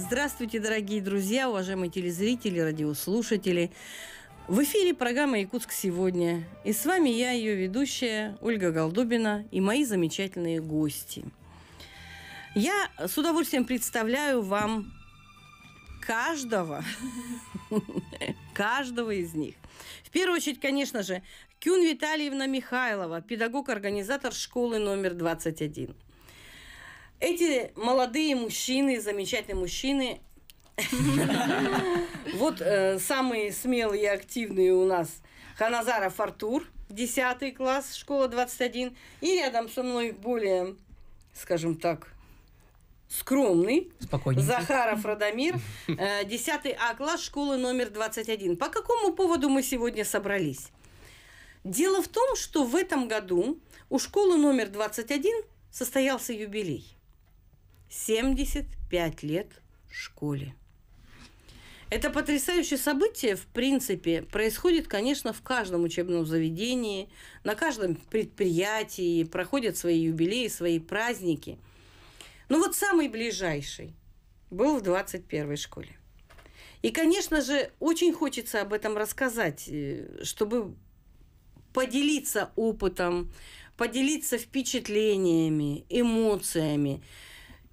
Здравствуйте, дорогие друзья, уважаемые телезрители, радиослушатели. В эфире программа «Якутск сегодня». И с вами я, ее ведущая, Ольга Голдобина и мои замечательные гости. Я с удовольствием представляю вам каждого, каждого из них. В первую очередь, конечно же, Кюн Витальевна Михайлова, педагог-организатор школы номер 21. Эти молодые мужчины, замечательные мужчины, вот э, самые смелые и активные у нас Ханазаров Артур, 10 класс, школа 21. И рядом со мной более, скажем так, скромный. Захаров Радомир, 10 э, А класс школы номер 21. По какому поводу мы сегодня собрались? Дело в том, что в этом году у школы номер 21 состоялся юбилей. 75 лет школе. Это потрясающее событие, в принципе, происходит, конечно, в каждом учебном заведении, на каждом предприятии, проходят свои юбилеи, свои праздники. Ну вот самый ближайший был в 21 школе. И, конечно же, очень хочется об этом рассказать, э, чтобы поделиться опытом, поделиться впечатлениями, эмоциями –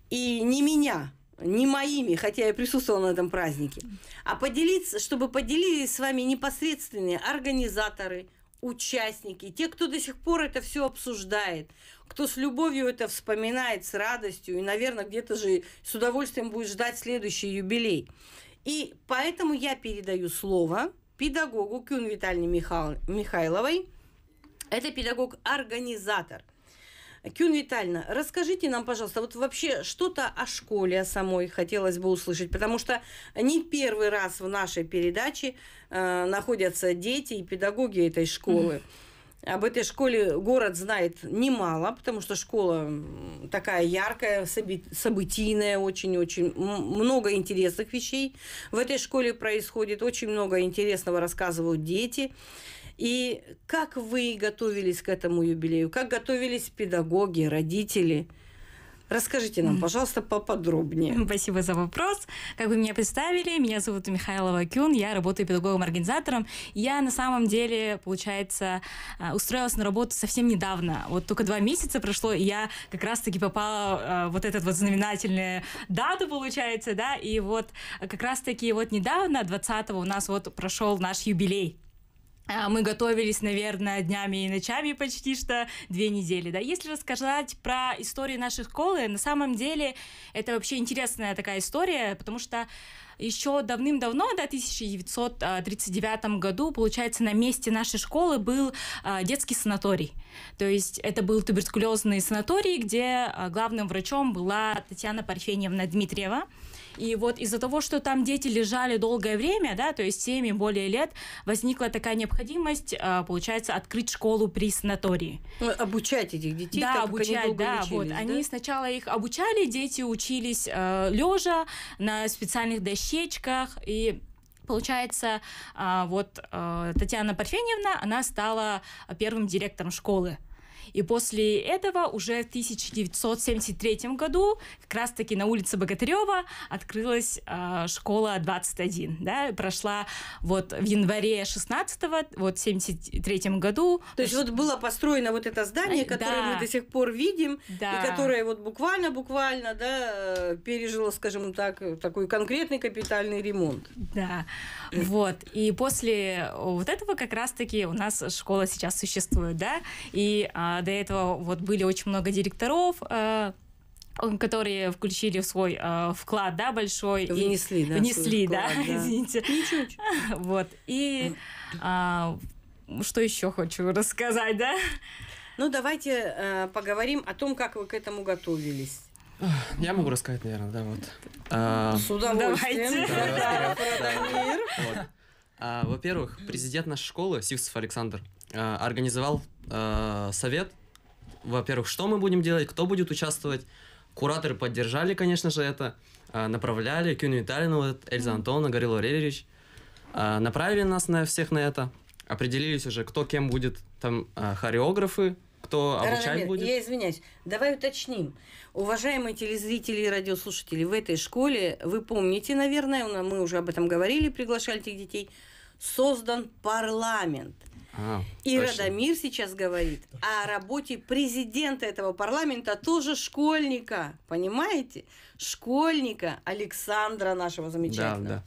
и не меня, не моими, хотя я присутствовала на этом празднике, а поделиться, чтобы поделились с вами непосредственные организаторы, участники, те, кто до сих пор это все обсуждает, кто с любовью это вспоминает, с радостью, и, наверное, где-то же с удовольствием будет ждать следующий юбилей. И поэтому я передаю слово педагогу Кюн Витальне Михайловой. Это педагог-организатор – Кюн Витальевна, расскажите нам, пожалуйста, вот вообще что-то о школе о самой хотелось бы услышать, потому что не первый раз в нашей передаче э, находятся дети и педагоги этой школы. Об этой школе город знает немало, потому что школа такая яркая, событийная, очень-очень много интересных вещей в этой школе происходит, очень много интересного рассказывают дети. И как вы готовились к этому юбилею? Как готовились педагоги, родители? Расскажите нам, пожалуйста, поподробнее. Спасибо за вопрос. Как вы меня представили, меня зовут Михайлова Кюн, я работаю педагогом-организатором. Я на самом деле, получается, а, устроилась на работу совсем недавно. Вот только два месяца прошло, и я как раз-таки попала а, вот этот вот знаменательную дату, получается, да, и вот как раз-таки вот недавно, 20-го, у нас вот прошел наш юбилей а, мы готовились, наверное, днями и ночами почти что две недели. Да? Если рассказать про историю нашей школы, на самом деле это вообще интересная такая история, потому что еще давным-давно, до 1939 году, получается, на месте нашей школы был а, детский санаторий. То есть это был туберкулезный санаторий, где а, главным врачом была Татьяна Парфеньевна Дмитриева. И вот из-за того, что там дети лежали долгое время, да, то есть 7 и более лет, возникла такая необходимость, э, получается, открыть школу при санатории. Ну, обучать этих детей, да, обучать, да, учились, вот. Да? Они сначала их обучали, дети учились э, лежа на специальных дощечках и Получается, э, вот э, Татьяна Парфеньевна, она стала первым директором школы. И после этого уже в 1973 году как раз-таки на улице Богатырева открылась э, школа 21, да, прошла вот в январе 16 вот в 73 году. То есть вот было построено вот это здание, э, которое да. мы до сих пор видим, да. и которое вот буквально-буквально, да, пережило, скажем так, такой конкретный капитальный ремонт. Да, э. вот. И после э, вот этого как раз-таки у нас школа сейчас существует, да, и э, а, до этого вот были очень много директоров, э, которые включили в свой э, вклад, да, большой. Внесли, и, да. Внесли, вклад, да, извините. Ничуть. Вот. И а, что еще хочу рассказать, да? Ну, давайте э, поговорим о том, как вы к этому готовились. Я могу рассказать, наверное, да, вот. С удовольствием. Давайте. Да, да, да. Вот. А Во-первых, президент нашей школы, Сивцев Александр, а, организовал а, совет. Во-первых, что мы будем делать, кто будет участвовать. Кураторы поддержали, конечно же, это. А, направляли Кюню Виталину, Эльза Антона, Горил Валерьевич. Направили нас на всех на это. Определились уже, кто кем будет. Там хореографы, кто обучать Раномир, будет? Я извиняюсь. Давай уточним. Уважаемые телезрители и радиослушатели, в этой школе, вы помните, наверное, мы уже об этом говорили, приглашали этих детей, создан парламент. А, и точно. Радомир сейчас говорит о работе президента этого парламента, а тоже школьника, понимаете? Школьника Александра нашего замечательного. Да, да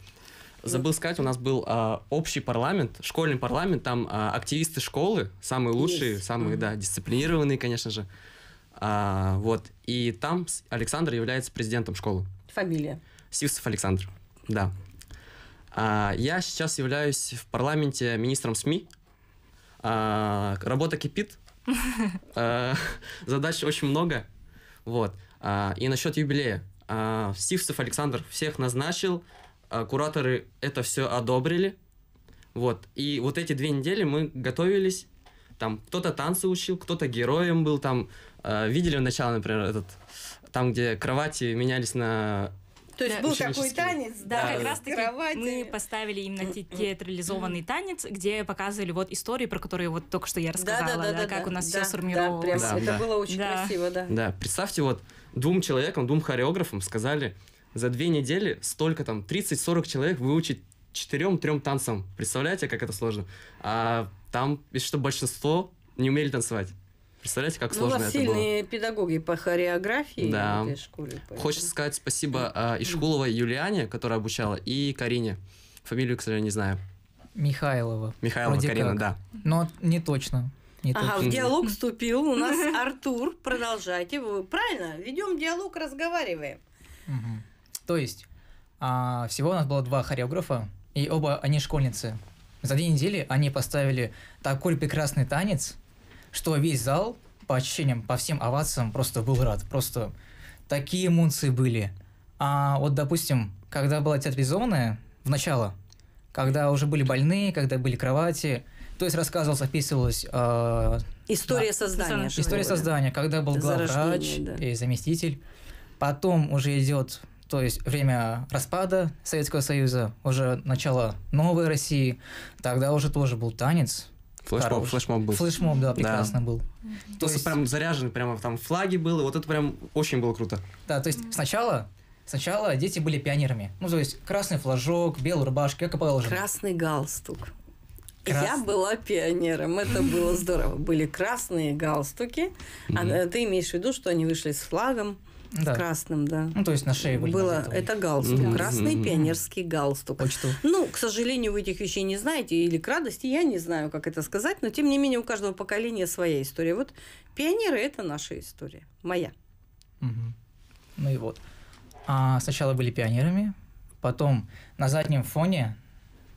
забыл сказать, у нас был а, общий парламент, школьный парламент, там а, активисты школы, самые лучшие, yes. самые, mm-hmm. да, дисциплинированные, конечно же. А, вот, и там Александр является президентом школы. Фамилия? Сивцев Александр, да. А, я сейчас являюсь в парламенте министром СМИ. А, работа кипит, а, задач очень много, вот. А, и насчет юбилея. А, Сивцев Александр всех назначил, а, кураторы это все одобрили. Вот. И вот эти две недели мы готовились. Там кто-то танцы учил, кто-то героем был. Там э, видели начало, например, этот там, где кровати менялись на то есть да, был такой танец, да, да как раз таки мы поставили именно театрализованный танец, где показывали вот истории, про которые вот только что я рассказала, да, да, да, да, как да, у нас да, все сформировалось. Да, прям, да, это да. было очень да. красиво, да. Да, представьте, вот двум человекам, двум хореографам сказали, за две недели столько там, 30-40 человек выучить четырем-трем танцам. Представляете, как это сложно? А там, если что, большинство не умели танцевать. Представляете, как ну, сложно это было? У вас сильные педагоги по хореографии да. в этой школе. Поэтому. Хочется сказать спасибо э, а, Ишкуловой Юлиане, которая обучала, и Карине. Фамилию, к сожалению, не знаю. Михайлова. Михайлова Вроде Карина, как. да. Но не точно. Не ага, точно. в диалог вступил у нас Артур. Продолжайте. Правильно, ведем диалог, разговариваем. Угу. То есть а, всего у нас было два хореографа, и оба они школьницы. За две недели они поставили такой прекрасный танец, что весь зал, по ощущениям, по всем овациям, просто был рад. Просто такие эмоции были. А вот, допустим, когда была театризованная, в начало, когда уже были больные, когда были кровати, то есть рассказывалось, описывалось... Э, История да, создания. История создания, когда был главврач да. и заместитель. Потом уже идет то есть время распада Советского Союза, уже начало новой России, тогда уже тоже был танец. Флешмоб, флешмоб был. Флешмоб, да, прекрасно да. был. То, то есть прям заряжен, прямо там флаги было, вот это прям очень было круто. Да, то есть сначала Сначала дети были пионерами. Ну, то есть красный флажок, белую рубашка как положено. Красный галстук. Крас... Я была пионером, это было здорово. Были красные галстуки. А, ты имеешь в виду, что они вышли с флагом? Да. Красным, да. Ну, то есть на шее были было. Визитовые. Это галстук. Mm-hmm. Красный mm-hmm. пионерский галстук. Почту. Ну, к сожалению, вы этих вещей не знаете, или к радости, я не знаю, как это сказать, но тем не менее у каждого поколения своя история. Вот пионеры – это наша история. Моя. Угу. Ну и вот. А сначала были пионерами, потом на заднем фоне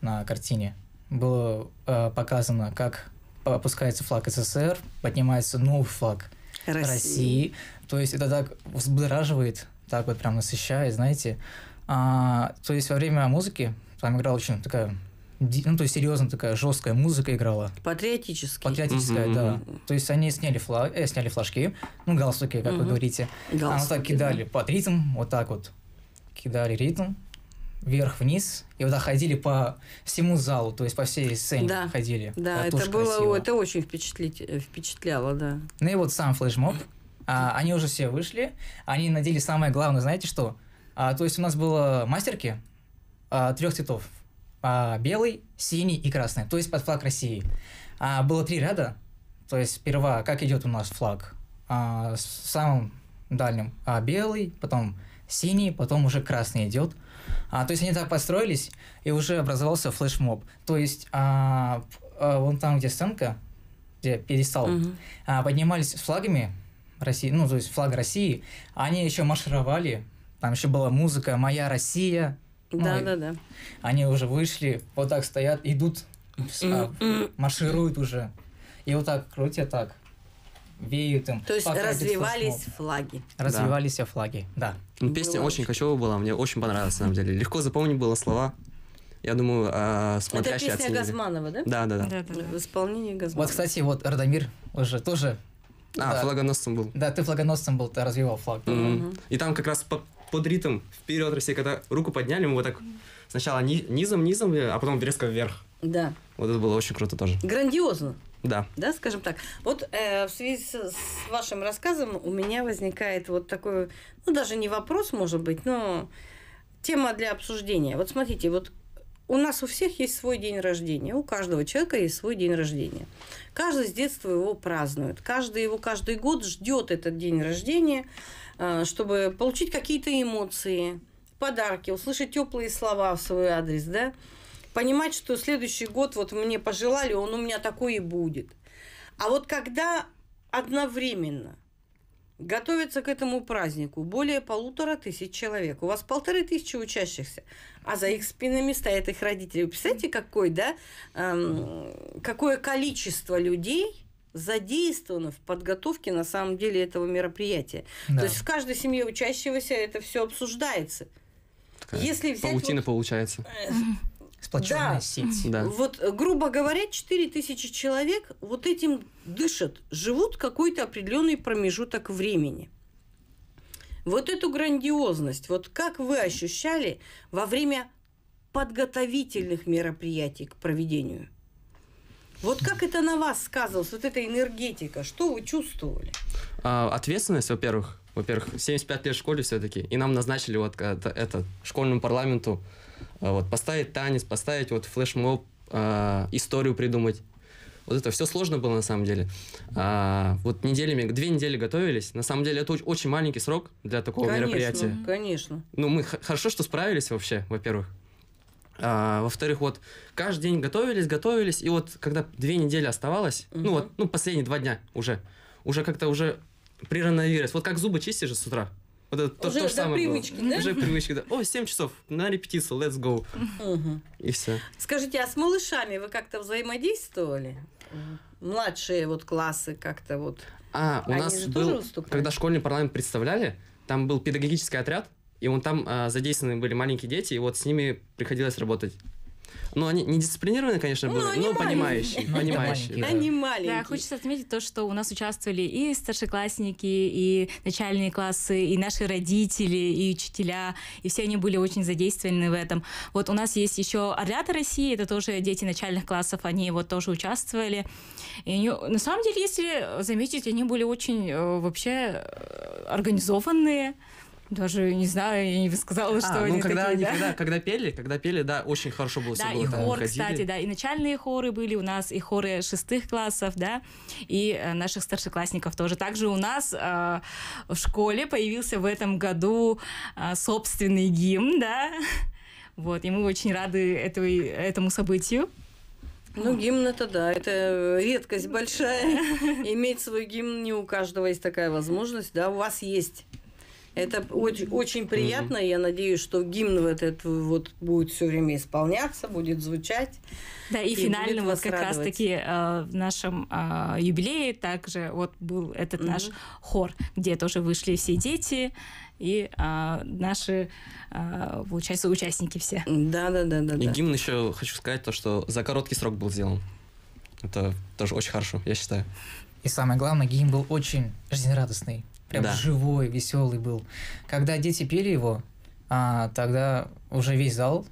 на картине было э, показано, как опускается флаг СССР, поднимается новый флаг – России. России. То есть это так взбудораживает, так вот прям насыщает, знаете. А, то есть во время музыки там играла очень такая ну, то есть серьезно такая жесткая музыка играла. Патриотическая. Патриотическая, угу, да. То есть они сняли, флаг, э, сняли флажки, ну, галстуки, как угу. вы говорите. А, ну, галстуки, а вот так кидали да. под ритм, вот так вот кидали ритм, вверх-вниз, и вот так ходили по всему залу, то есть по всей сцене да. ходили. Да, это было, красиво. это очень впечатлить, э, впечатляло, да. Ну и вот сам флешмоб, а, они уже все вышли, они надели самое главное, знаете что? А, то есть у нас было мастерки а, трех цветов, а, белый, синий и красный, то есть под флаг России. А, было три ряда, то есть сперва как идет у нас флаг, а, с самым дальним а, белый, потом синий, потом уже красный идет – а, то есть они так построились, и уже образовался флешмоб. То есть а, а, вон там, где сценка, где перестал, угу. а, поднимались с флагами России, ну, то есть флаг России, они еще маршировали, там еще была музыка «Моя Россия». Да, ну, да, да. Они уже вышли, вот так стоят, идут, а, маршируют уже. И вот так крутят так веют им. То есть развивались флаги. Развивались да. флаги, да. Ну, песня очень кочевая была, мне очень понравилась, на самом деле. Легко запомнить было слова. Я думаю, э, смотрящие Это песня оценили. Газманова, да? Да, да, да. Да, да, да. В исполнении Газманова. Вот, кстати, вот Радомир уже тоже... А, да. флагоносцем был. Да, ты флагоносцем был, ты развивал флаг. Mm-hmm. Угу. И там как раз под, под ритм вперед Россия, когда руку подняли, мы вот так сначала ни, низом, низом, а потом резко вверх. Да. Вот это было очень круто тоже. Грандиозно. Да. Да, скажем так. Вот э, в связи с, с вашим рассказом у меня возникает вот такой, ну даже не вопрос, может быть, но тема для обсуждения. Вот смотрите, вот у нас у всех есть свой день рождения, у каждого человека есть свой день рождения. Каждый с детства его празднует, каждый его каждый год ждет этот день рождения, э, чтобы получить какие-то эмоции, подарки, услышать теплые слова в свой адрес, да понимать, что следующий год вот мне пожелали, он у меня такой и будет. А вот когда одновременно готовится к этому празднику более полутора тысяч человек, у вас полторы тысячи учащихся, а за их спинами стоят их родители. Вы представляете, какой, да, эм, какое количество людей – задействовано в подготовке на самом деле этого мероприятия. Да. То есть в каждой семье учащегося это все обсуждается. Такая Если взять паутина вот... получается. Э, сплоченная да. сеть. Да. Вот, э, грубо говоря, 4000 человек вот этим дышат, живут какой-то определенный промежуток времени. Вот эту грандиозность, вот как вы ощущали во время подготовительных мероприятий к проведению? Вот как это на вас сказывалось, вот эта энергетика, что вы чувствовали? А, ответственность, во-первых. Во-первых, 75 лет в школе все-таки, и нам назначили вот это, это школьному парламенту Э, вот, поставить танец, поставить вот флешмоб, э, историю придумать. Вот это все сложно было на самом деле. А, вот неделями, две недели готовились. На самом деле это очень маленький срок для такого конечно, мероприятия. Конечно. Ну, мы хорошо, что справились вообще, во-первых. А, во-вторых, вот каждый день готовились, готовились, и вот когда две недели оставалось, угу. ну вот, ну последние два дня уже, уже как-то уже при вот как зубы чистишь с утра, вот это уже то же самое привычки, было. да? Уже привычки, да. О, 7 часов, на репетицию, let's go. Угу. И все. Скажите, а с малышами вы как-то взаимодействовали? Младшие вот классы как-то вот. А, у Они нас был, когда школьный парламент представляли, там был педагогический отряд, и он там а, задействованы были маленькие дети, и вот с ними приходилось работать. Ну, они не дисциплинированные, конечно, ну, были, но, но понимающие. понимающие. Они маленькие. Да, хочется отметить то, что у нас участвовали и старшеклассники, и начальные классы, и наши родители, и учителя, и все они были очень задействованы в этом. Вот у нас есть еще Орлята России, это тоже дети начальных классов, они вот тоже участвовали. И они, на самом деле, если заметить, они были очень э, вообще э, организованные даже не знаю, я не сказала, а, что ну, когда, такие, они, да? когда, когда пели, когда пели, да, очень хорошо было да, все и там, хор, ходили. кстати, да, и начальные хоры были у нас, и хоры шестых классов, да, и э, наших старшеклассников тоже. Также у нас э, в школе появился в этом году э, собственный гимн, да, вот, и мы очень рады этого, этому событию. Ну, гимн это да, это редкость большая. Иметь свой гимн не у каждого есть такая возможность, да, у вас есть это очень, очень приятно. Угу. Я надеюсь, что гимн вот этот вот будет все время исполняться, будет звучать. Да, и, и финально вот как раз-таки э, в нашем э, юбилее также вот был этот угу. наш хор, где тоже вышли все дети и э, наши, э, получается, участники все. Да, да, да, да. И гимн еще хочу сказать то, что за короткий срок был сделан. Это тоже очень хорошо, я считаю. И самое главное, гимн был очень жизнерадостный. Прям да. живой, веселый был. Когда дети пели его, а, тогда уже весь зал,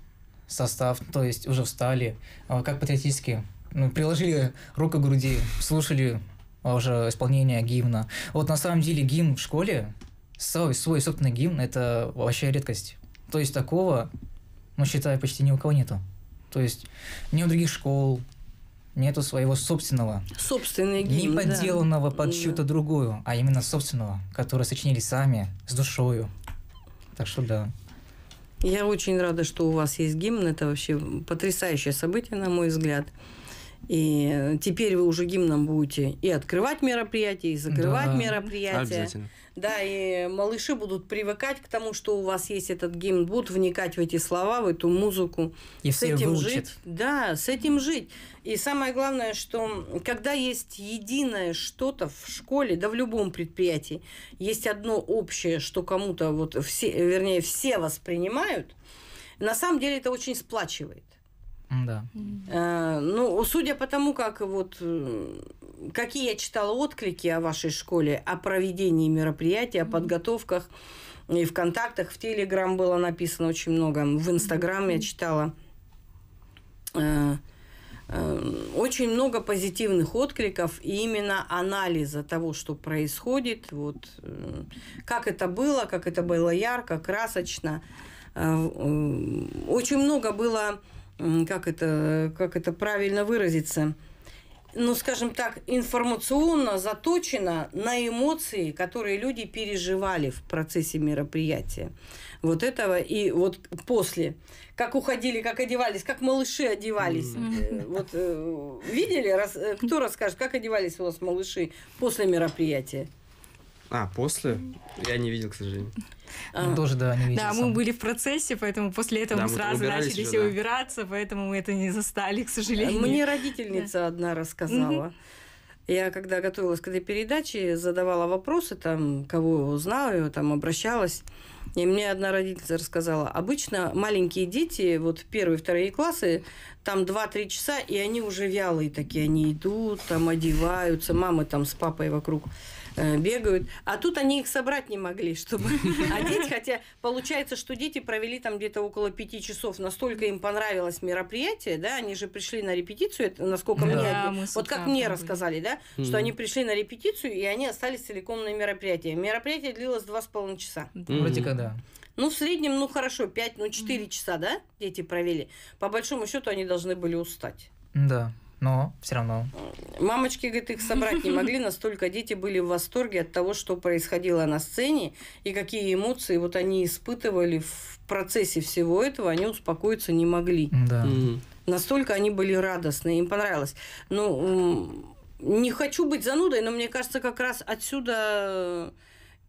состав, то есть уже встали, а, как патриотически, ну, приложили руку к груди, слушали а, уже исполнение гимна. Вот на самом деле гимн в школе, свой, свой собственный гимн, это вообще редкость. То есть такого, ну, считаю, почти ни у кого нету. То есть ни у других школ, нету своего собственного. Собственный гимн, Не подделанного да. под чью-то другую, а именно собственного, который сочинили сами, с душою. Так что да. Я очень рада, что у вас есть гимн. Это вообще потрясающее событие, на мой взгляд. И э, теперь вы уже гимном будете и открывать мероприятия, и закрывать да, мероприятия. Обязательно. Да, и малыши будут привыкать к тому, что у вас есть этот гимн, будут вникать в эти слова, в эту музыку. И с все этим выучат. жить. Да, с этим жить. И самое главное, что когда есть единое что-то в школе, да в любом предприятии, есть одно общее, что кому-то вот все, вернее, все воспринимают, на самом деле это очень сплачивает. Да. Э, ну, судя по тому, как вот э, какие я читала отклики о вашей школе, о проведении мероприятий, о подготовках и в контактах, в Телеграм было написано очень много, в Инстаграм я читала. Э, э, очень много позитивных откликов и именно анализа того, что происходит, вот э, как это было, как это было ярко, красочно. Очень много было как это, как это правильно выразиться, ну, скажем так, информационно заточена на эмоции, которые люди переживали в процессе мероприятия. Вот этого и вот после. Как уходили, как одевались, как малыши одевались. Mm. Вот э, видели, э, кто расскажет, как одевались у вас малыши после мероприятия? А, после? Я не видел, к сожалению. Он ну, а, тоже, да, не видел. Да, сам. мы были в процессе, поэтому после этого да, мы сразу начали все да. убираться, поэтому мы это не застали, к сожалению. Мне родительница да. одна рассказала. Я когда готовилась к этой передаче, задавала вопросы, там, кого узнала, там обращалась. И мне одна родительница рассказала, обычно маленькие дети, вот первые, вторые классы, там 2-3 часа, и они уже вялые такие, они идут, там одеваются, мамы там с папой вокруг. Э, бегают. А тут они их собрать не могли, чтобы одеть. Хотя получается, что дети провели там где-то около пяти часов. Настолько им понравилось мероприятие, да, они же пришли на репетицию, насколько да, мне... Вот как мне были. рассказали, да, mm-hmm. что они пришли на репетицию, и они остались целиком на мероприятии. Мероприятие длилось два с половиной часа. Mm-hmm. Вроде как, да. Ну, в среднем, ну, хорошо, 5, ну, 4 mm-hmm. часа, да, дети провели. По большому счету, они должны были устать. Да. Mm -hmm но все равно. Мамочки, говорит, их собрать не могли, настолько дети были в восторге от того, что происходило на сцене, и какие эмоции вот они испытывали в процессе всего этого, они успокоиться не могли. Да. Mm. Настолько они были радостны, им понравилось. Ну, не хочу быть занудой, но мне кажется, как раз отсюда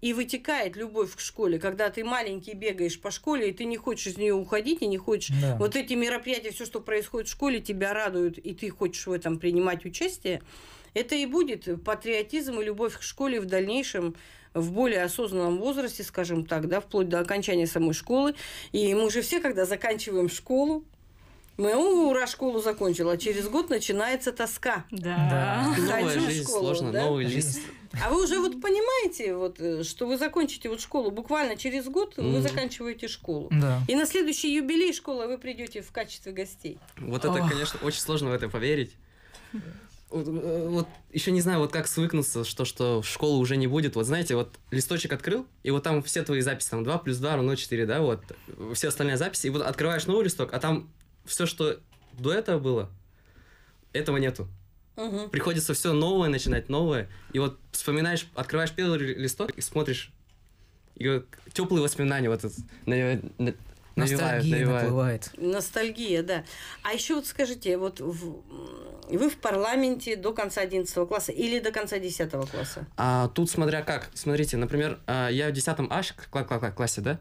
и вытекает любовь к школе, когда ты маленький бегаешь по школе, и ты не хочешь из нее уходить, и не хочешь... Да. Вот эти мероприятия, все, что происходит в школе, тебя радуют, и ты хочешь в этом принимать участие. Это и будет патриотизм и любовь к школе в дальнейшем в более осознанном возрасте, скажем так, да, вплоть до окончания самой школы. И мы же все, когда заканчиваем школу, мы, ура, школу закончила, а через год начинается тоска. Да. да. Новая жизнь школу, сложно, да? новый лист а вы уже вот понимаете, вот, э, что вы закончите вот школу буквально через год, mm. вы заканчиваете школу. Да. И на следующий юбилей школы вы придете в качестве гостей. Вот это, Ох. конечно, очень сложно в это поверить. Вот, э, вот еще не знаю, вот как свыкнуться, что, что школы уже не будет. Вот знаете, вот листочек открыл, и вот там все твои записи, там 2 плюс 2 равно 4, да, вот, все остальные записи, и вот открываешь новый листок, а там все, что до этого было, этого нету. Угу. Приходится все новое начинать, новое. И вот вспоминаешь, открываешь первый листок и смотришь. И теплые воспоминания вот этот, Ностальгия навевают. наплывает. Ностальгия, да. А еще вот скажите, вот в, вы в парламенте до конца 11 класса или до конца 10 класса? А, тут смотря как. Смотрите, например, а, я в 10 аж классе, да?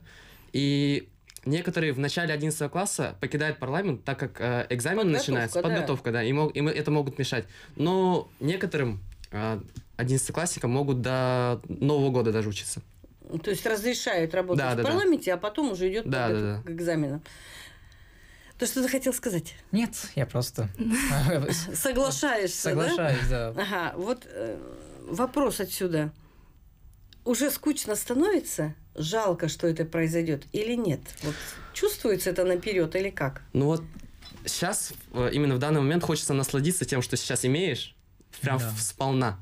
И Некоторые в начале 11 класса покидают парламент, так как э, экзамен подготовка, начинается, подготовка, да, и, мог, и это могут мешать. Но некоторым э, 11-классникам могут до Нового года даже учиться. То есть разрешают работать да, в да, парламенте, да. а потом уже идет да, да, да. к экзаменам. То что ты хотел сказать? Нет, я просто... Соглашаешься, да? Соглашаюсь, да. Ага, вот э, вопрос отсюда уже скучно становится? Жалко, что это произойдет или нет? Вот чувствуется это наперед или как? Ну вот сейчас, э, именно в данный момент хочется насладиться тем, что сейчас имеешь, прям да. сполна.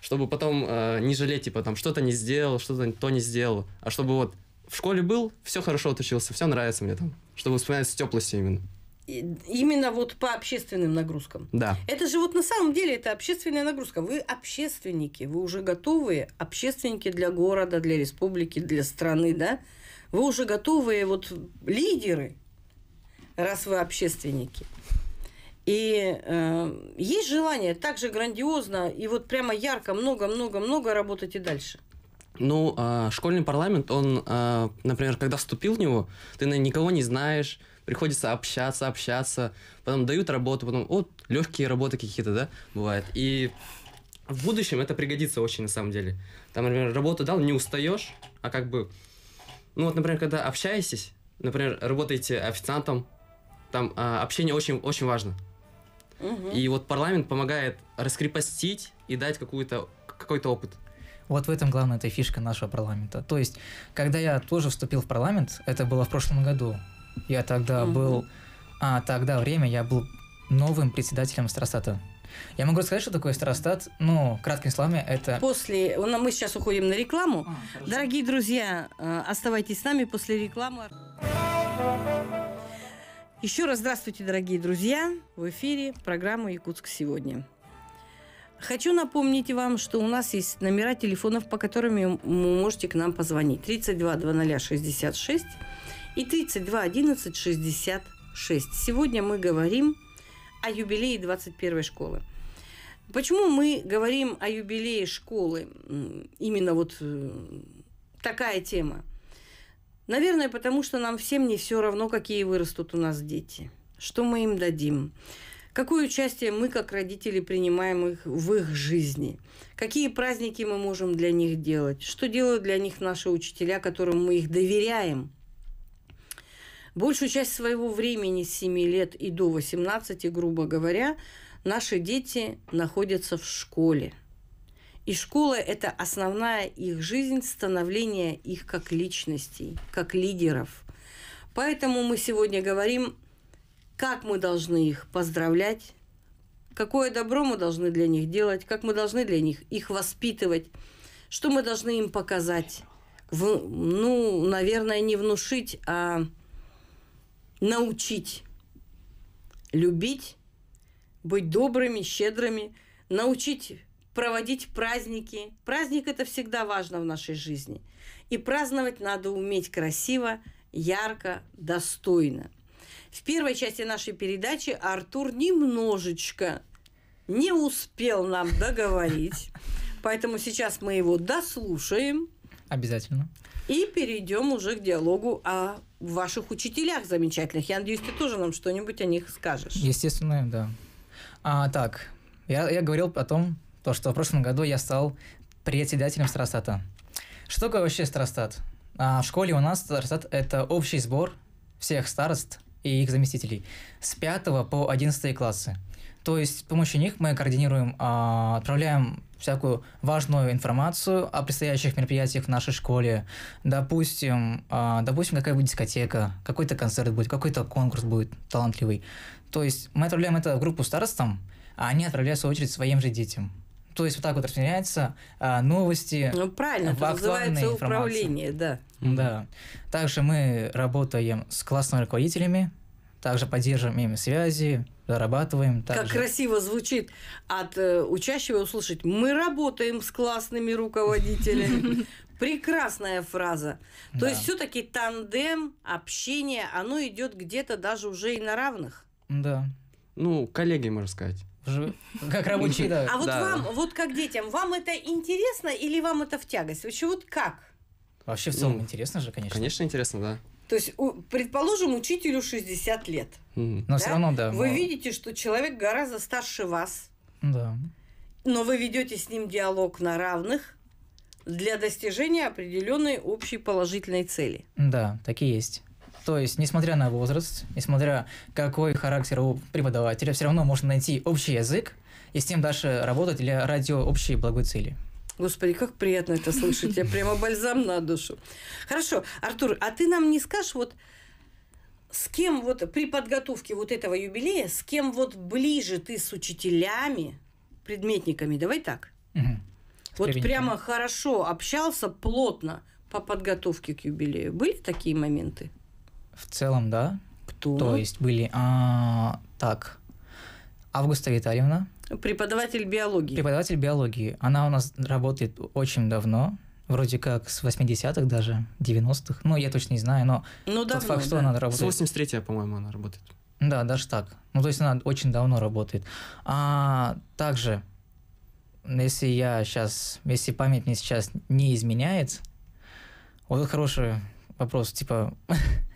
Чтобы потом э, не жалеть, типа, там, что-то не сделал, что-то то не сделал. А чтобы вот в школе был, все хорошо отучился, все нравится мне там. Чтобы вспоминать с теплостью именно именно вот по общественным нагрузкам. Да. Это же вот на самом деле это общественная нагрузка. Вы общественники, вы уже готовые общественники для города, для республики, для страны, да? Вы уже готовые вот лидеры, раз вы общественники. И э, есть желание также грандиозно и вот прямо ярко, много-много-много работать и дальше. Ну, э, школьный парламент, он, э, например, когда вступил в него, ты на никого не знаешь, приходится общаться, общаться, потом дают работу, потом, вот, легкие работы какие-то, да, бывает. И в будущем это пригодится очень, на самом деле. Там, например, работу дал, не устаешь, а как бы, ну вот, например, когда общаетесь, например, работаете официантом, там а, общение очень, очень важно. Угу. И вот парламент помогает раскрепостить и дать какую-то, какой-то опыт. Вот в этом главная эта фишка нашего парламента. То есть, когда я тоже вступил в парламент, это было в прошлом году, я тогда угу. был... А, тогда время я был новым председателем Страстата. Я могу сказать, что такое Страстат? Ну, краткими словами, это... После... мы сейчас уходим на рекламу. А, Дорогие друзья, э, оставайтесь с нами после рекламы. Еще раз здравствуйте, дорогие друзья. В эфире программа «Якутск сегодня». Хочу напомнить вам, что у нас есть номера телефонов, по которым вы можете к нам позвонить. 32 00 66 и 32 11 66. Сегодня мы говорим о юбилее 21 школы. Почему мы говорим о юбилее школы? Именно вот э, такая тема. Наверное, потому что нам всем не все равно, какие вырастут у нас дети. Что мы им дадим? Какое участие мы, как родители, принимаем их в их жизни? Какие праздники мы можем для них делать? Что делают для них наши учителя, которым мы их доверяем? Большую часть своего времени с 7 лет и до 18, грубо говоря, наши дети находятся в школе. И школа – это основная их жизнь, становление их как личностей, как лидеров. Поэтому мы сегодня говорим, как мы должны их поздравлять, какое добро мы должны для них делать, как мы должны для них их воспитывать, что мы должны им показать. В, ну, наверное, не внушить, а научить любить, быть добрыми, щедрыми, научить проводить праздники. Праздник – это всегда важно в нашей жизни. И праздновать надо уметь красиво, ярко, достойно. В первой части нашей передачи Артур немножечко не успел нам договорить, поэтому сейчас мы его дослушаем. Обязательно. И перейдем уже к диалогу о в ваших учителях замечательных. Я надеюсь, ты тоже нам что-нибудь о них скажешь. Естественно, да. А, так, я, я говорил о том, то, что в прошлом году я стал председателем Старостата. Что такое вообще Старостат? А, в школе у нас Старостат – это общий сбор всех старост и их заместителей с 5 по 11 классы. То есть с помощью них мы координируем, а, отправляем всякую важную информацию о предстоящих мероприятиях в нашей школе. Допустим, э, допустим, какая будет дискотека, какой-то концерт будет, какой-то конкурс будет талантливый. То есть мы отправляем это в группу старостам, а они отправляют в свою очередь своим же детям. То есть вот так вот распространяются а, новости. Ну правильно, это называется управление, да. Да. Также мы работаем с классными руководителями, также поддерживаем ими связи, зарабатываем. Также. Как красиво звучит от э, учащего услышать «Мы работаем с классными руководителями». Прекрасная фраза. То есть все-таки тандем, общение, оно идет где-то даже уже и на равных. Да. Ну, коллеги, можно сказать. Как рабочие, да. А вот вам, вот как детям, вам это интересно или вам это в тягость? Вообще вот как? Вообще в ну, целом ну, интересно же, конечно. Конечно интересно, да. То есть, предположим, учителю 60 лет. Но да? все равно, да. Вы но... видите, что человек гораздо старше вас. Да. Но вы ведете с ним диалог на равных для достижения определенной общей положительной цели. Да, такие есть. То есть, несмотря на возраст, несмотря какой характер у преподавателя, все равно можно найти общий язык и с ним дальше работать для ради общей благой цели. Господи, как приятно это слышать. Я прямо бальзам на душу. Хорошо, Артур, а ты нам не скажешь, вот с кем вот при подготовке вот этого юбилея, с кем вот ближе ты с учителями, предметниками, давай так. Угу. Вот прямо хорошо общался плотно по подготовке к юбилею. Были такие моменты? В целом, да. Кто? То есть были, а, так, Августа Витальевна, Преподаватель биологии. Преподаватель биологии. Она у нас работает очень давно, вроде как с 80-х даже, 90-х. Ну, я точно не знаю, но ну, тот давно, факт, что да. она работает... С 83-я, по-моему, она работает. Да, даже так. Ну, то есть она очень давно работает. А также, если я сейчас, если память мне сейчас не изменяет, вот хороший вопрос, типа,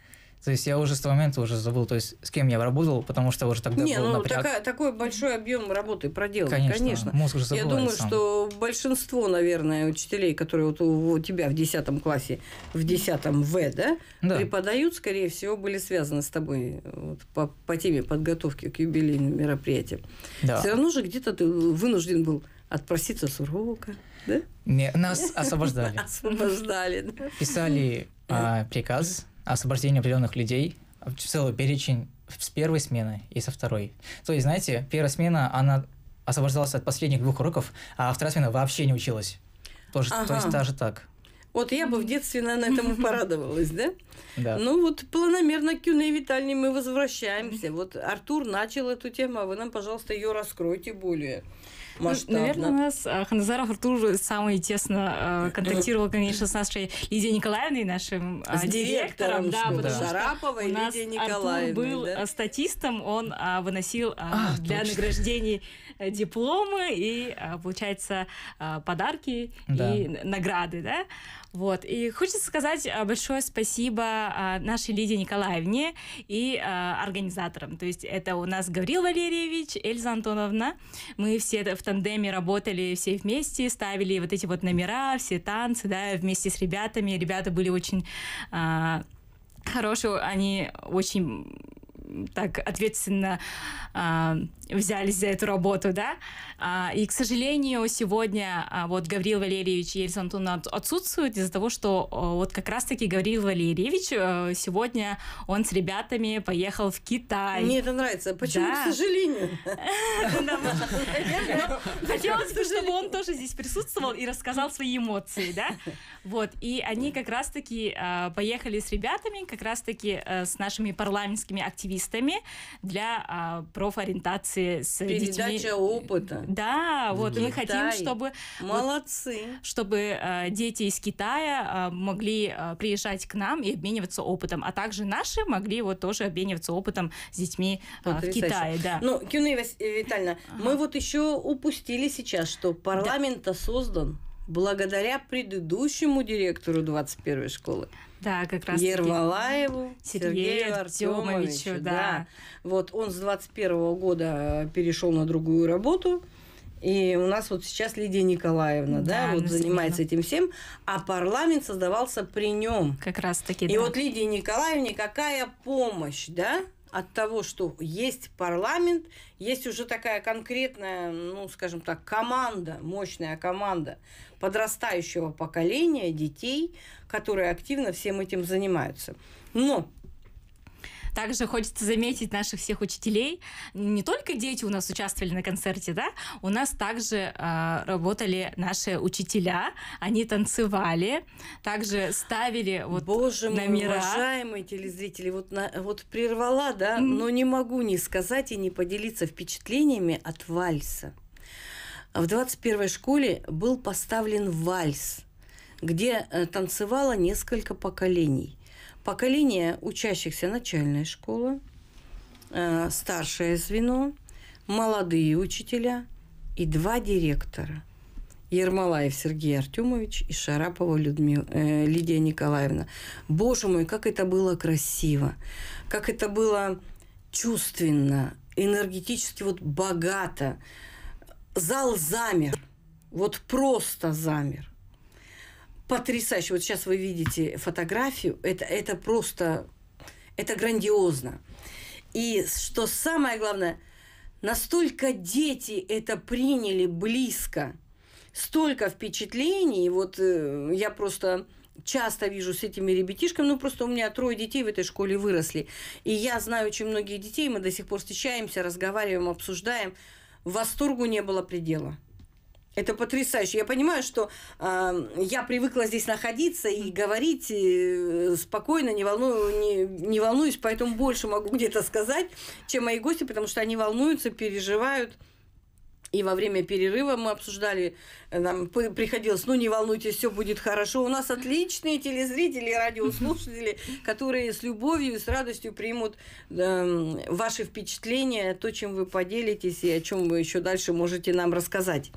То есть я уже с того момента уже забыл, то есть с кем я работал, потому что уже тогда Не, был ну, напряг. Такая, такой большой объем работы проделан, конечно. конечно. Мозг уже Я думаю, сам. что большинство, наверное, учителей, которые вот у, тебя в 10 классе, в 10 В, да, да, преподают, скорее всего, были связаны с тобой вот, по, по теме подготовки к юбилейным мероприятиям. Да. Все равно же где-то ты вынужден был отпроситься с урока, да? Не, нас освобождали. Освобождали. Писали а, приказ освобождение определенных людей а целый перечень с первой смены и со второй. То есть, знаете, первая смена, она освобождалась от последних двух уроков, а вторая смена вообще не училась. Тоже, ага. То есть даже так. Вот я бы в детстве, наверное, этому порадовалась, да? Да. Ну вот планомерно к Юной Витальне мы возвращаемся. Вот Артур начал эту тему, а вы нам, пожалуйста, ее раскройте более. Ну, масштабно. Наверное, у нас а, Ханазаров Артур самый тесно а, э, контактировал, э, конечно, с нашей Лидией Николаевной, нашим а, с директором, директором да, потому да. Шараповой у нас Артур был да? Э, статистом, он выносил а, для точно. награждений дипломы и, получается, подарки да. и награды, да? Вот. И хочется сказать а, большое спасибо а, нашей Лидии Николаевне и а, организаторам. То есть это у нас Гаврил Валерьевич, Эльза Антоновна. Мы все в тандеме работали все вместе, ставили вот эти вот номера, все танцы, да, вместе с ребятами. Ребята были очень хорошие, они очень так ответственно взялись за эту работу, да. А, и, к сожалению, сегодня а, вот Гаврил Валерьевич и Елис Антон отсутствуют из-за того, что а, вот как раз-таки Гаврил Валерьевич а, сегодня он с ребятами поехал в Китай. Мне это нравится. А почему, да. к сожалению? Хотелось бы, чтобы он тоже здесь присутствовал и рассказал свои эмоции, да. Вот, и они как раз-таки э, поехали с ребятами, как раз-таки э, с нашими парламентскими активистами для а, профориентации работы с Передача детьми. опыта. Да, вот Китай. мы хотим, чтобы... Молодцы. Вот, чтобы э, дети из Китая э, могли э, приезжать к нам и обмениваться опытом, а также наши могли вот тоже обмениваться опытом с детьми э, в Китае. Да. Ну, Кюна э, Витальевна, ага. мы вот еще упустили сейчас, что парламент-то да. создан благодаря предыдущему директору 21-й школы. Да, как раз. Ервалаеву Сергею Артемовичу, да. да. Вот он с 21 года э, перешел на другую работу. И у нас вот сейчас Лидия Николаевна, да, да вот занимается этим всем, а парламент создавался при нем. Как раз таки. И да. вот Лидии Николаевне какая помощь, да, от того, что есть парламент, есть уже такая конкретная, ну, скажем так, команда, мощная команда подрастающего поколения детей, которые активно всем этим занимаются. Но также хочется заметить наших всех учителей. Не только дети у нас участвовали на концерте, да, у нас также э, работали наши учителя, они танцевали, также ставили вот Боже номера. мой, уважаемые телезрители, вот, на, вот прервала, да, но не могу не сказать и не поделиться впечатлениями от вальса. В 21-й школе был поставлен вальс, где э, танцевало несколько поколений. Поколение учащихся начальной школы, э, старшее звено, молодые учителя и два директора – Ермолаев Сергей Артемович и Шарапова Людмила, э, Лидия Николаевна. Боже мой, как это было красиво, как это было чувственно, энергетически вот богато зал замер. Вот просто замер. Потрясающе. Вот сейчас вы видите фотографию. Это, это просто... Это грандиозно. И что самое главное, настолько дети это приняли близко. Столько впечатлений. Вот э, я просто часто вижу с этими ребятишками, ну просто у меня трое детей в этой школе выросли. И я знаю очень многих детей, мы до сих пор встречаемся, разговариваем, обсуждаем восторгу не было предела. Это потрясающе. Я понимаю, что э, я привыкла здесь находиться и говорить и э, спокойно, не, волную, не, не волнуюсь, поэтому больше могу где-то сказать, чем мои гости, потому что они волнуются, переживают. И во время перерыва мы обсуждали, э, нам приходилось, ну не волнуйтесь, все будет хорошо. У нас отличные телезрители радиослушатели, которые с любовью и с радостью примут э, ваши впечатления, то, чем вы поделитесь и о чем вы еще дальше можете нам рассказать.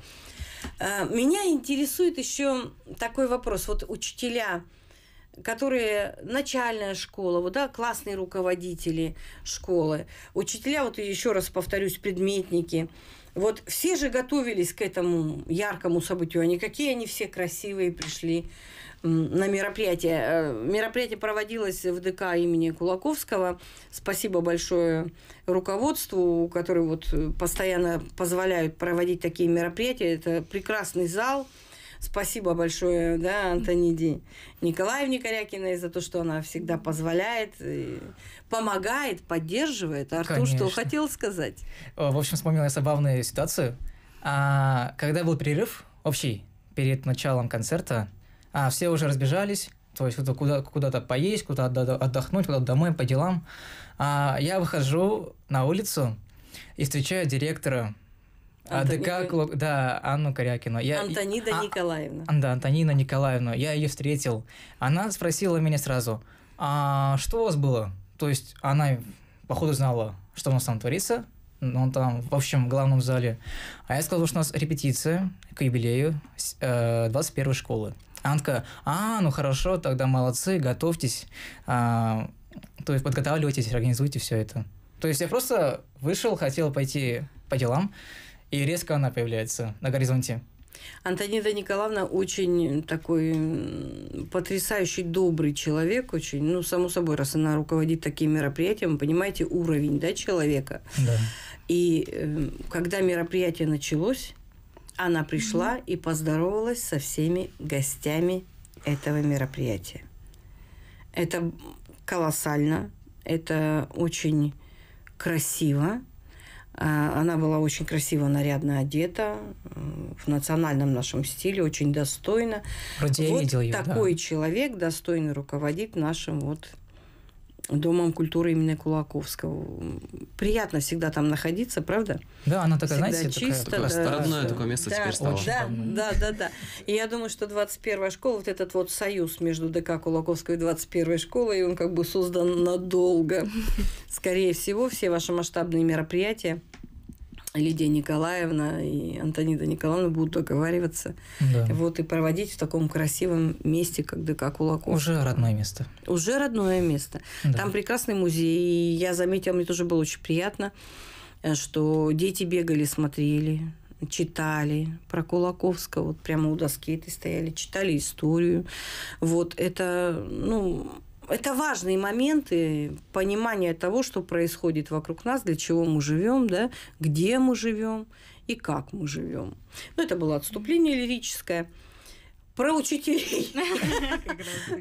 Э, меня интересует еще такой вопрос. Вот учителя которые начальная школа, вот, да, классные руководители школы, учителя, вот еще раз повторюсь, предметники – вот все же готовились к этому яркому событию. Они а какие они все красивые пришли на мероприятие. Э, мероприятие проводилось в ДК имени Кулаковского. Спасибо большое руководству, которое вот э, постоянно позволяют проводить такие мероприятия. Это прекрасный зал – Спасибо большое, да, Антониде Николаевне Корякиной за то, что она всегда позволяет, помогает, поддерживает. Артур, Конечно. что хотел сказать? Э, в общем, вспомнила я забавную ситуацию. А, когда был перерыв общий перед началом концерта, а, все уже разбежались, то есть куда-то куда поесть, куда-то отдохнуть, куда-то домой по делам. А, я выхожу на улицу и встречаю директора а А, как, да, Анну Корякину. Я, Антонида а, Николаевна. Да, Антонина Николаевна. Я ее встретил. Она спросила меня сразу, а что у вас было? То есть она, походу, знала, что у нас там творится, ну, там, в общем, в главном зале. А я сказал, что у нас репетиция к юбилею э, 21 школы. Анка, а, ну хорошо, тогда молодцы, готовьтесь, а, то есть подготавливайтесь, организуйте все это. То есть я просто вышел, хотел пойти по делам, и резко она появляется на горизонте. Антонида Николаевна очень такой потрясающий, добрый человек, очень, ну, само собой, раз она руководит таким мероприятием, понимаете, уровень, да, человека. Да. И э, когда мероприятие началось, она пришла mm-hmm. и поздоровалась со всеми гостями этого мероприятия. Это колоссально, это очень красиво, а, она была очень красиво, нарядно одета, э, в национальном нашем стиле, очень достойно. Вроде вот я видел ее, такой да. человек, достойный руководить нашим вот Домом культуры имени Кулаковского. Приятно всегда там находиться, правда? Да, она такая, всегда знаете, чисто, такая, такая да, родное да, такое место да, теперь стало. Да, да, да, да. И я думаю, что 21-я школа, вот этот вот союз между ДК Кулаковского и 21-й школой, он как бы создан надолго. Скорее всего, все ваши масштабные мероприятия Лидия Николаевна и Антонида Николаевна будут договариваться. Да. Вот и проводить в таком красивом месте, как ДК Кулаков. Уже родное место. Уже родное место. Да. Там прекрасный музей. И я заметила, мне тоже было очень приятно, э, что дети бегали, смотрели, читали про Кулаковского. Вот прямо у доски этой стояли, читали историю. Вот это, ну, это важные моменты понимания того, что происходит вокруг нас, для чего мы живем, да, где мы живем и как мы живем. Ну, это было отступление лирическое. Про учителей.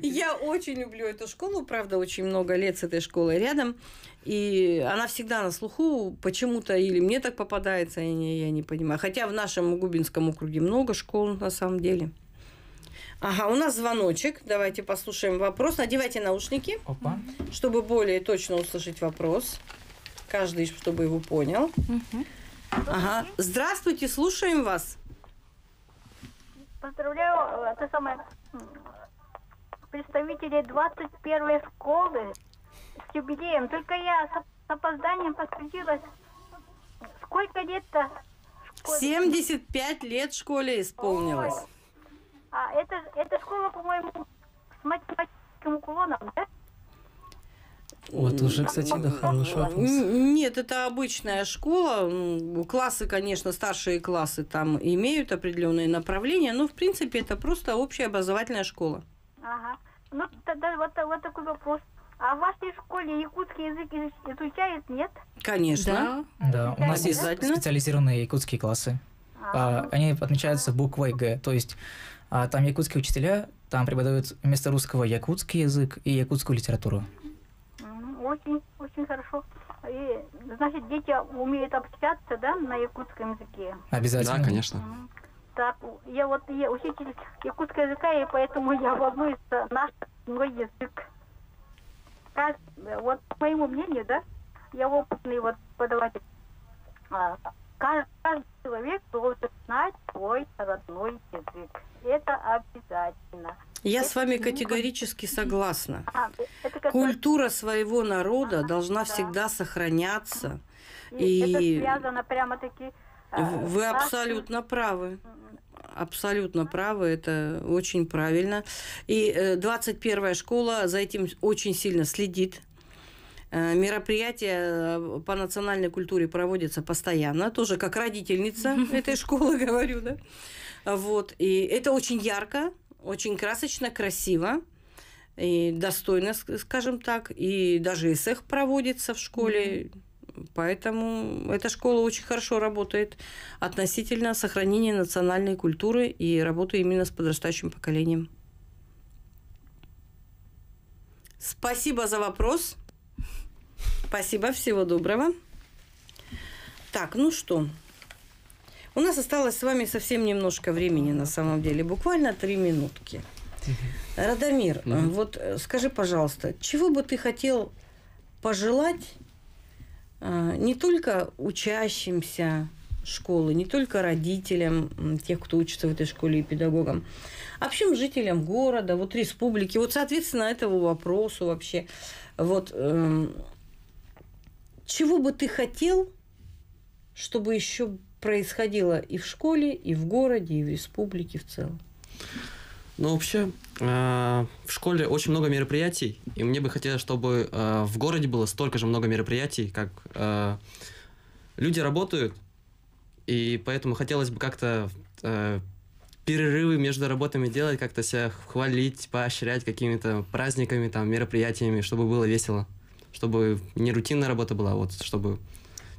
Я очень люблю эту школу, правда, очень много лет с этой школой рядом. И она всегда на слуху, почему-то или мне так попадается, я не, я не понимаю. Хотя в нашем Губинском округе много школ на самом деле. Ага, у нас звоночек. Давайте послушаем вопрос. Надевайте наушники, Опа. чтобы более точно услышать вопрос. Каждый, чтобы его понял. Ага. Здравствуйте, слушаем вас. Поздравляю, э, это самое представителей 21 школы с юбилеем. Только я с опозданием подключилась. Сколько лет-то? 75 лет школе исполнилось. Ой. А это, это школа, по-моему, с математическим уклоном, да? Вот уже, кстати, да, хороший вопрос. Нет, это обычная школа. Классы, конечно, старшие классы там имеют определенные направления, но, в принципе, это просто общая образовательная школа. Ага. Ну, тогда вот, вот такой вопрос. А в вашей школе якутский язык изучают, нет? Конечно. Да, да. у нас есть специализированные якутские классы. А, они отмечаются буквой «Г». То есть а, там якутские учителя, там преподают вместо русского якутский язык и якутскую литературу. Очень, очень хорошо. И, значит, дети умеют общаться, да, на якутском языке? Обязательно. Да, конечно. Так, я вот я учитель якутского языка, и поэтому я волнуюсь за наш мой язык. Как, вот по моему мнению, да, я опытный вот подаватель. А, каждый человек должен знать свой родной язык. Это обязательно. Я это с вами категорически согласна. А, это Культура своего народа а, должна да. всегда сохраняться. И, и... это связано прямо-таки... Э, вы абсолютно правы. Абсолютно правы, это очень правильно. И 21-я э, школа за этим очень сильно следит. Э, мероприятия э, по национальной культуре проводятся постоянно, тоже как родительница этой школы говорю, да. Вот, и это очень ярко, очень красочно, красиво и достойно, скажем так, и даже эсэх проводится в школе. Поэтому эта школа очень хорошо работает относительно сохранения национальной культуры и работы именно с подрастающим поколением. Спасибо за вопрос. Спасибо, всего доброго. Так, ну что, у нас осталось с вами совсем немножко времени на самом деле, буквально три минутки. Радомир, Mm-hmm. вот э, скажи, пожалуйста, чего бы ты хотел пожелать э, не только учащимся школы, не только родителям, тех, кто учится в этой школе и педагогам, а общим жителям города, вот республики, вот соответственно этому вопросу вообще, вот эм, чего бы ты хотел, чтобы еще происходило и в школе, и в городе, и в республике в целом? Ну, вообще, э, в школе очень много мероприятий, и мне бы хотелось, чтобы э, в городе было столько же много мероприятий, как э, люди работают, и поэтому хотелось бы как-то перерывы между работами делать, как-то себя хвалить, поощрять какими-то праздниками, там, мероприятиями, чтобы было весело чтобы не рутинная работа была, а вот чтобы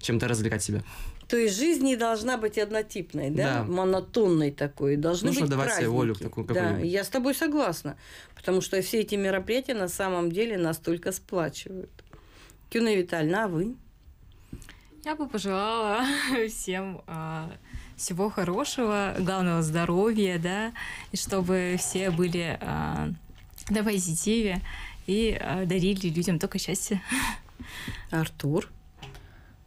чем-то развлекать себя. То есть жизнь не должна быть однотипной, да, да. монотонной такой. Должны Нужно быть давать праздники. себе волю такую Да, я с тобой согласна, потому что все эти мероприятия на самом деле настолько сплачивают. Кюна Витальевна, а вы? Я бы пожелала всем а, всего хорошего, главного здоровья, да, и чтобы все были а, на позитиве и а, дарили людям только счастье. Артур?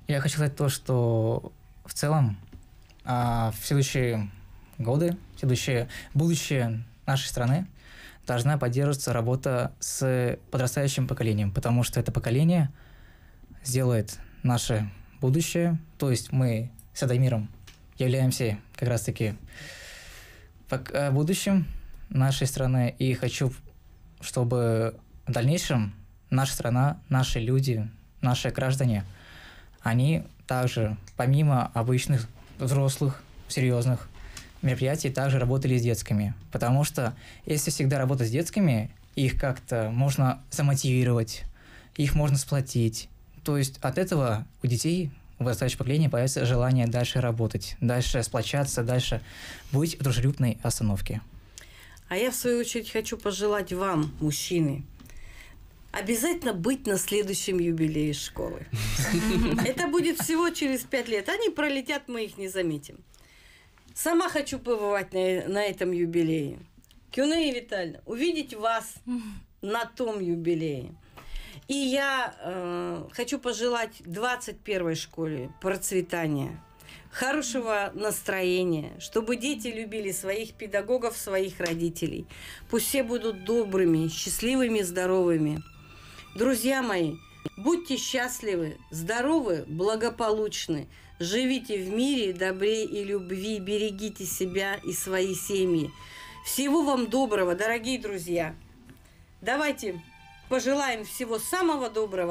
Я хочу сказать то, что в целом а, в следующие годы, в следующее будущее нашей страны должна поддерживаться работа с подрастающим поколением, потому что это поколение сделает наше будущее, то есть мы с Адаймиром являемся как раз-таки э, будущим нашей страны, и хочу, чтобы в дальнейшем наша страна, наши люди, наши граждане, они также, помимо обычных взрослых, серьезных мероприятий, также работали с детскими Потому что если всегда работать с детскими их как-то можно замотивировать, их можно сплотить. То есть от этого у детей в возрастающем поколения появится желание дальше работать, дальше сплочаться, дальше быть в дружелюбной остановке. А я, в свою очередь, хочу пожелать вам, мужчины, обязательно быть на следующем юбилее школы. Это будет всего через пять лет. Они пролетят, мы их не заметим. Сама хочу побывать на, на этом юбилее. Кюне и Витальевна, увидеть вас на том юбилее. И я э, хочу пожелать 21-й школе процветания, хорошего настроения, чтобы дети любили своих педагогов, своих родителей. Пусть все будут добрыми, счастливыми, здоровыми. Друзья мои, будьте счастливы, здоровы, благополучны, живите в мире, добре и любви, берегите себя и свои семьи. Всего вам доброго, дорогие друзья. Давайте пожелаем всего самого доброго.